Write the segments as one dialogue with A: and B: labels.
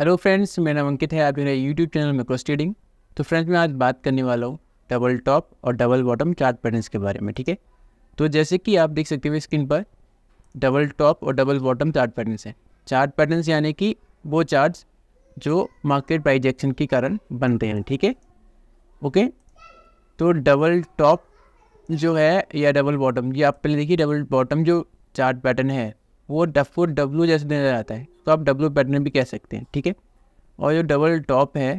A: Hello friends मेरा नाम अंकित है आप मेरे यूट्यूब चैनल में क्रोस्टेडिंग तो फ्रेंड्स मैं आज बात करने वाला हूँ डबल टॉप और डबल बॉटम चार्ट पैटर्न्स के बारे में ठीक है तो जैसे कि आप देख सकते हो स्क्रीन पर डबल टॉप और डबल बॉटम चार्ट पैटर्न्स हैं चार्ट पैटर्न्स यानी कि वो चार्ट जो मार्केट प्राइज एक्शन के कारण बनते हैं ठीक है ओके तो डबल टॉप जो है या डबल बॉटम ये आप पहले देखिए डबल बॉटम जो चार्ट पैटर्न है वो डफो डब्लू जैसे नजर आता है तो आप डब्लू पैटर्न भी कह सकते हैं ठीक है और जो डबल टॉप है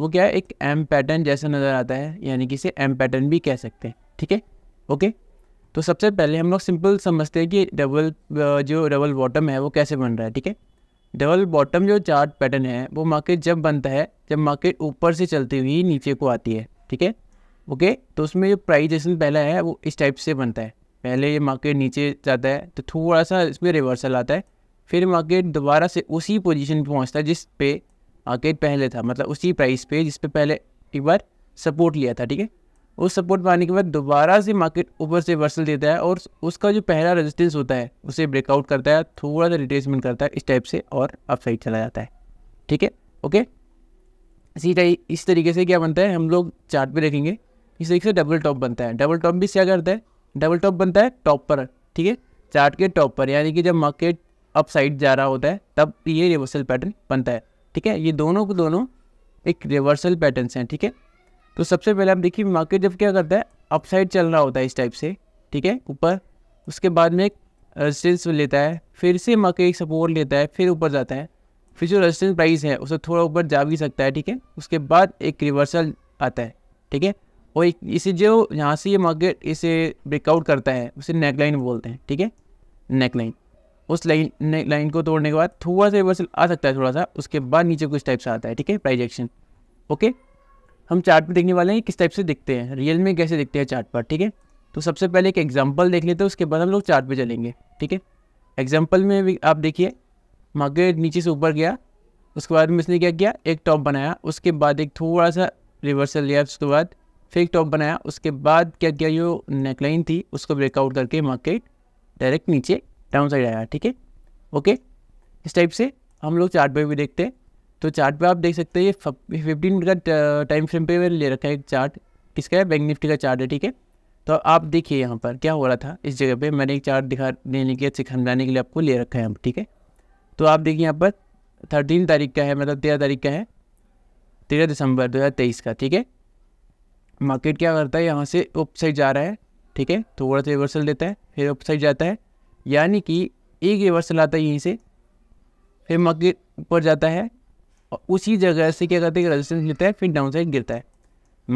A: वो क्या है एक एम पैटर्न जैसा नज़र आता है यानी कि इसे एम पैटर्न भी कह सकते हैं ठीक है ओके तो सबसे पहले हम लोग सिंपल समझते हैं कि डबल जो डबल बॉटम है वो कैसे बन रहा है ठीक है डबल बॉटम जो चार्ट पैटर्न है वो मार्केट जब बनता है जब मार्केट ऊपर से चलती हुई नीचे को आती है ठीक है ओके तो उसमें जो प्राइजेशन पहला है वो इस टाइप से बनता है पहले ये मार्केट नीचे जाता है तो थोड़ा सा इस पर रिवर्सल आता है फिर मार्केट दोबारा से उसी पोजीशन पर पहुँचता है जिस पे मार्केट पहले था मतलब उसी प्राइस पे जिस पे पहले एक बार सपोर्ट लिया था ठीक है उस सपोर्ट पाने के बाद दोबारा से मार्केट ऊपर से रिवर्सल देता है और उसका जो पहला रेजिस्टेंस होता है उसे ब्रेकआउट करता है थोड़ा सा रिटेसमेंट करता है इस टाइप से और अपसाइड चला जाता है ठीक है ओके इसी टाइप इस तरीके से क्या बनता है हम लोग चार्ट पे देखेंगे इस तरीके से डबल टॉप बनता है डबल टॉप भी क्या करता है डबल टॉप बनता है टॉप पर ठीक है चार्ट के टॉप पर यानी कि जब मार्केट अप साइड जा रहा होता है तब ये रिवर्सल पैटर्न बनता है ठीक है ये दोनों को दोनों एक रिवर्सल पैटर्न हैं ठीक है तो सबसे पहले आप देखिए मार्केट जब क्या करता है अप साइड चल रहा होता है इस टाइप से ठीक है ऊपर उसके बाद में एक रेजिस्टेंस लेता है फिर से मार्केट एक सपोर्ट लेता है फिर ऊपर जाता है फिर जो रेजिस्टेंस प्राइस है उसे थोड़ा ऊपर जा भी सकता है ठीक है उसके बाद एक रिवर्सल आता है ठीक है और एक इसे जो यहाँ से ये मार्केट इसे ब्रेकआउट करता है उसे नेक लाइन बोलते हैं ठीक है नेक लाइन उस लाइन नेक लाइन को तोड़ने के बाद थोड़ा सा रिवर्सल आ सकता है थोड़ा सा उसके बाद नीचे कुछ टाइप से आता है ठीक है प्राइज एक्शन ओके हम चार्ट पर देखने वाले हैं किस टाइप से दिखते हैं रियल में कैसे दिखते हैं चार्ट पर ठीक है तो सबसे पहले एक एग्जाम्पल देख लेते हैं उसके बाद हम लोग चार्ट पर चलेंगे ठीक है एग्जाम्पल में भी आप देखिए मार्केट नीचे से ऊपर गया उसके बाद में इसने क्या किया एक टॉप बनाया उसके बाद एक थोड़ा सा रिवर्सल लिया उसके बाद फेक टॉप बनाया उसके बाद क्या किया जो नेकलाइन थी उसको ब्रेकआउट करके मार्केट डायरेक्ट नीचे डाउन साइड आया ठीक है ओके इस टाइप से हम लोग चार्ट पे भी देखते हैं तो चार्ट पे आप देख सकते हैं ये फिफ्टीन मिनट का टाइम फ्रेम पे मैंने ले रखा है एक चार्ट किसका है बैंक निफ्टी का चार्ट है ठीक है तो आप देखिए यहाँ पर क्या हो रहा था इस जगह पे मैंने एक चार्ट दिखा देने के लिए समझाने के लिए आपको ले रखा है पर ठीक है तो आप देखिए यहाँ पर थर्टीन तारीख का है मतलब तेरह तारीख का है तेरह दिसंबर दो हज़ार तेईस का ठीक है मार्केट क्या करता है यहाँ से अपसाइड साइड जा रहा है ठीक है थोड़ा सा रिवर्सल देता है फिर अपसाइड साइड जाता है यानी कि एक रिवर्सल आता है यहीं से फिर मार्केट ऊपर जाता है और उसी जगह से क्या करते हैं रेजिस्टेंस लेता है फिर डाउन साइड गिरता है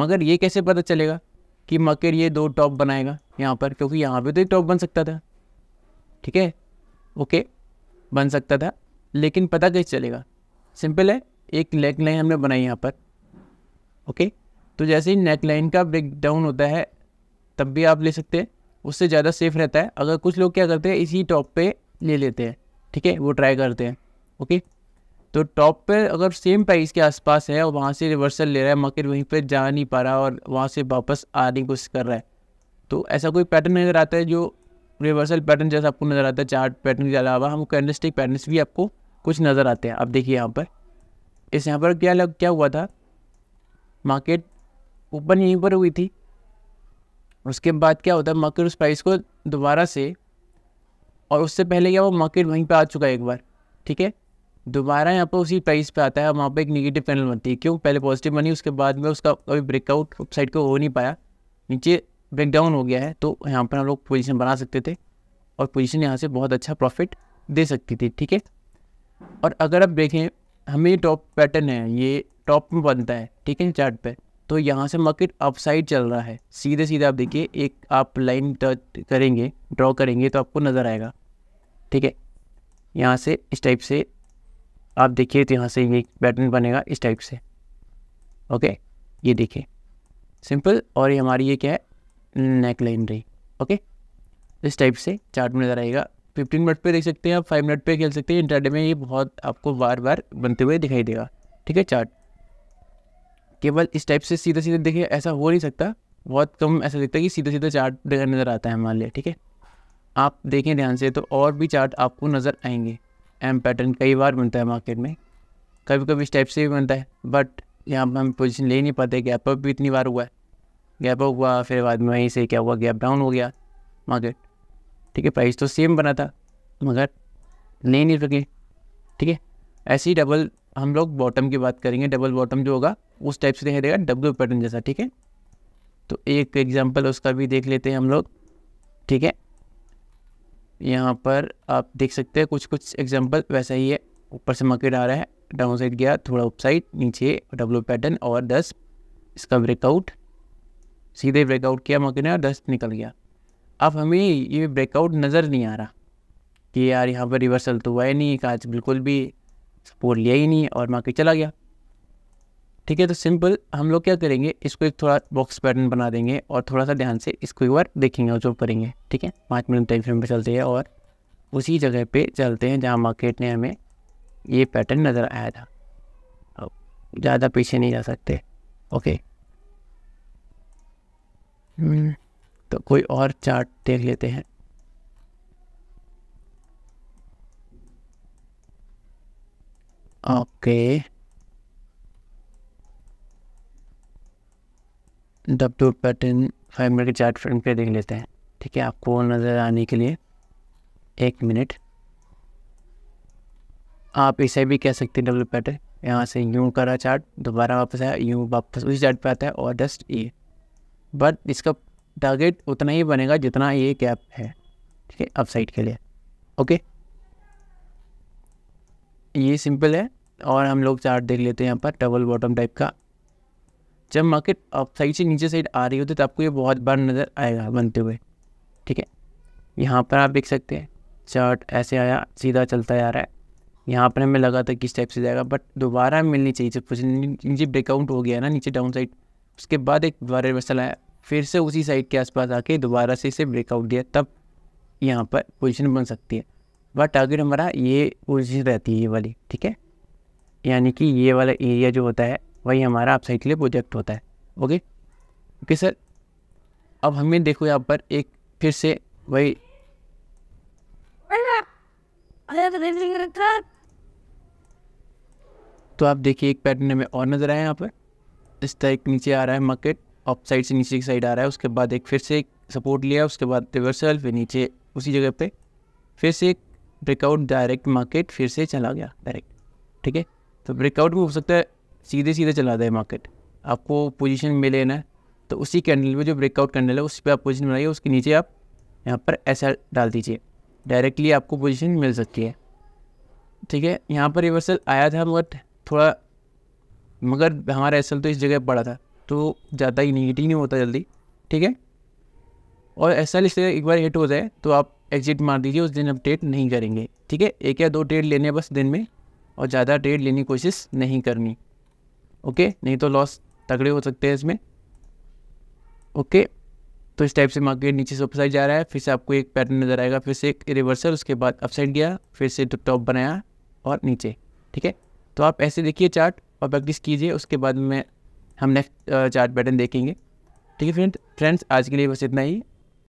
A: मगर ये कैसे पता चलेगा कि मार्केट ये दो टॉप बनाएगा यहाँ पर क्योंकि यहाँ पर तो एक टॉप बन सकता था ठीक है ओके बन सकता था लेकिन पता कैसे चलेगा सिंपल है एक लेग लाइन हमने बनाई यहाँ पर ओके तो जैसे ही नेक लाइन का ब्रेक डाउन होता है तब भी आप ले सकते हैं उससे ज़्यादा सेफ रहता है अगर कुछ लोग क्या करते हैं इसी टॉप पे ले लेते हैं ठीक है वो ट्राई करते हैं ओके तो टॉप पर अगर सेम प्राइस के आसपास है और वहाँ से रिवर्सल ले रहा है मार्केट वहीं पर जा नहीं पा रहा और वहाँ से वापस आने की कोशिश कर रहा है तो ऐसा कोई पैटर्न नज़र आता है जो रिवर्सल पैटर्न जैसा आपको नज़र आता है चार्ट पैटर्न के अलावा हम कैंडलस्टिक पैटर्न भी आपको कुछ नज़र आते हैं आप देखिए यहाँ पर इस यहाँ पर क्या लग क्या हुआ था मार्केट ओपन यहीं पर हुई थी उसके बाद क्या होता है मार्केट उस प्राइस को दोबारा से और उससे पहले क्या वो मार्केट वहीं पे आ चुका है एक बार ठीक है दोबारा यहाँ पर उसी प्राइस पे आता है वहाँ पे एक निगेटिव पैनल बनती है क्यों पहले पॉजिटिव बनी उसके बाद में उसका अभी ब्रेकआउट साइड को हो नहीं पाया नीचे ब्रेकडाउन हो गया है तो यहाँ पर हम लोग पोजिशन बना सकते थे और पोजिशन यहाँ से बहुत अच्छा प्रॉफिट दे सकती थी ठीक है और अगर आप देखें हमें टॉप पैटर्न है ये टॉप में बनता है ठीक है चार्ट पर तो यहाँ से मार्केट अपसाइड चल रहा है सीधे सीधे आप देखिए एक आप लाइन करेंगे ड्रॉ करेंगे तो आपको नज़र आएगा ठीक है यहाँ से इस टाइप से आप देखिए तो यहाँ से ये पैटर्न बनेगा इस टाइप से ओके ये देखिए सिंपल और ये हमारी ये क्या है नेक लाइन रही ओके इस टाइप से चार्ट में नज़र आएगा फिफ्टीन मिनट पे देख सकते हैं आप फाइव मिनट पे खेल सकते हैं इंटरडे में ये बहुत आपको बार बार बनते हुए दिखाई देगा ठीक है चार्ट केवल इस टाइप से सीधे सीधे देखिए ऐसा हो नहीं सकता बहुत कम ऐसा दिखता है कि सीधा सीधा चार्ट नज़र आता है हमारे लिए ठीक है आप देखें ध्यान से तो और भी चार्ट आपको नज़र आएंगे एम पैटर्न कई बार बनता है मार्केट में कभी कभी इस टाइप से भी बनता है बट यहाँ पर हम पोजिशन ले नहीं पाते गैप अप भी इतनी बार हुआ है गैप अप हुआ फिर बाद में वहीं से क्या हुआ गैप डाउन हो गया मार्केट ठीक है प्राइस तो सेम बना था मगर ले नहीं सके ठीक है ऐसे ही डबल हम लोग बॉटम की बात करेंगे डबल बॉटम जो होगा उस टाइप से दिखाई देगा डब्ल्यू पैटर्न जैसा ठीक है तो एक एग्जाम्पल उसका भी देख लेते हैं हम लोग ठीक है यहाँ पर आप देख सकते हैं कुछ कुछ एग्जाम्पल वैसा ही है ऊपर से मकेट आ रहा है डाउन साइड गया थोड़ा अपसाइड साइड नीचे डब्लू पैटर्न और दस इसका ब्रेकआउट सीधे ब्रेकआउट किया मकेट ने और दस निकल गया अब हमें ये ब्रेकआउट नज़र नहीं आ रहा कि यार यहाँ पर रिवर्सल तो हुआ ही नहीं काज बिल्कुल भी सपोर्ट लिया ही नहीं और मार्केट चला गया ठीक है तो सिंपल हम लोग क्या करेंगे इसको एक थोड़ा बॉक्स पैटर्न बना देंगे और थोड़ा सा ध्यान से इसको एक बार देखेंगे जो करेंगे ठीक है पाँच मिनट टाइम फ्रेम पर चलते हैं और उसी जगह पे चलते हैं जहाँ मार्केट ने हमें ये पैटर्न नज़र आया था अब ज़्यादा पीछे नहीं जा सकते ओके hmm. तो कोई और चार्ट देख लेते हैं okay okay. W pattern five minute के चार्ट फ्रेम पे देख लेते हैं ठीक है आपको नज़र आने के लिए एक मिनट आप इसे भी कह सकते हैं डब्ल्यू पैटर्न यहाँ से यूँ करा चार्ट दोबारा वापस आया यूँ वापस उसी चार्ट पे आता है और जस्ट ये बट इसका टारगेट उतना ही बनेगा जितना ये गैप है ठीक है अपसाइड के लिए ओके ये सिंपल है और हम लोग चार्ट देख लेते हैं यहाँ पर डबल बॉटम टाइप का जब मार्केट अप साइड से नीचे साइड आ रही होती है तो आपको ये बहुत बार नज़र आएगा बनते हुए ठीक है यहाँ पर आप देख सकते हैं चार्ट ऐसे आया सीधा चलता जा रहा है यहाँ पर हमें लगा था किस टाइप से जाएगा बट दोबारा मिलनी चाहिए जब कुछ नीचे ब्रेकआउट हो गया ना नीचे डाउन साइड उसके बाद एक दोबारा रिवर्सल आया फिर से उसी साइड के आसपास आके दोबारा से इसे ब्रेकआउट दिया तब यहाँ पर पोजीशन बन सकती है बट टारगेट हमारा ये पोजीशन रहती है ये वाली ठीक है यानी कि ये वाला एरिया जो होता है वही हमारा आपसाइड के लिए प्रोजेक्ट होता है ओके ओके सर अब हमें देखो यहाँ पर एक फिर से वही तो आप देखिए एक पैटर्न हमें और नज़र आया यहाँ पर इस तरह एक नीचे आ रहा है मार्केट ऑफ साइड से नीचे की साइड आ रहा है उसके बाद एक फिर से एक सपोर्ट लिया उसके बाद रिवर्सल फिर नीचे उसी जगह पे फिर से एक ब्रेकआउट डायरेक्ट मार्केट फिर से चला गया डायरेक्ट ठीक है तो ब्रेकआउट भी हो सकता है सीधे सीधे चला रहा है मार्केट आपको पोजीशन में लेना तो उसी कैंडल में जो ब्रेकआउट कैंडल है उस पर आप पोजिशन बनाइए उसके नीचे आप यहाँ पर ऐसा डाल दीजिए डायरेक्टली आपको पोजीशन मिल सकती है ठीक है यहाँ पर रिवर्सल आया था मगर थोड़ा मगर हमारा एस तो इस जगह पड़ा था तो ज़्यादा ही नहीं ही नहीं होता जल्दी ठीक है और एस एल इस एक बार हिट हो जाए तो आप एग्जिट मार दीजिए उस दिन आप ट्रेड नहीं करेंगे ठीक है एक या दो ट्रेड लेने बस दिन में और ज़्यादा ट्रेड लेने की कोशिश नहीं करनी ओके नहीं तो लॉस तगड़े हो सकते हैं इसमें ओके तो इस टाइप से मार्केट नीचे से अपसाइड जा रहा है फिर से आपको एक पैटर्न नज़र आएगा फिर से एक रिवर्सल उसके बाद अपसाइड गया फिर से तो टॉप बनाया और नीचे ठीक है तो आप ऐसे देखिए चार्ट और प्रैक्टिस कीजिए उसके बाद में हम नेक्स्ट चार्ट पैटर्न देखेंगे ठीक है फ्रेंड फ्रेंड्स आज के लिए बस इतना ही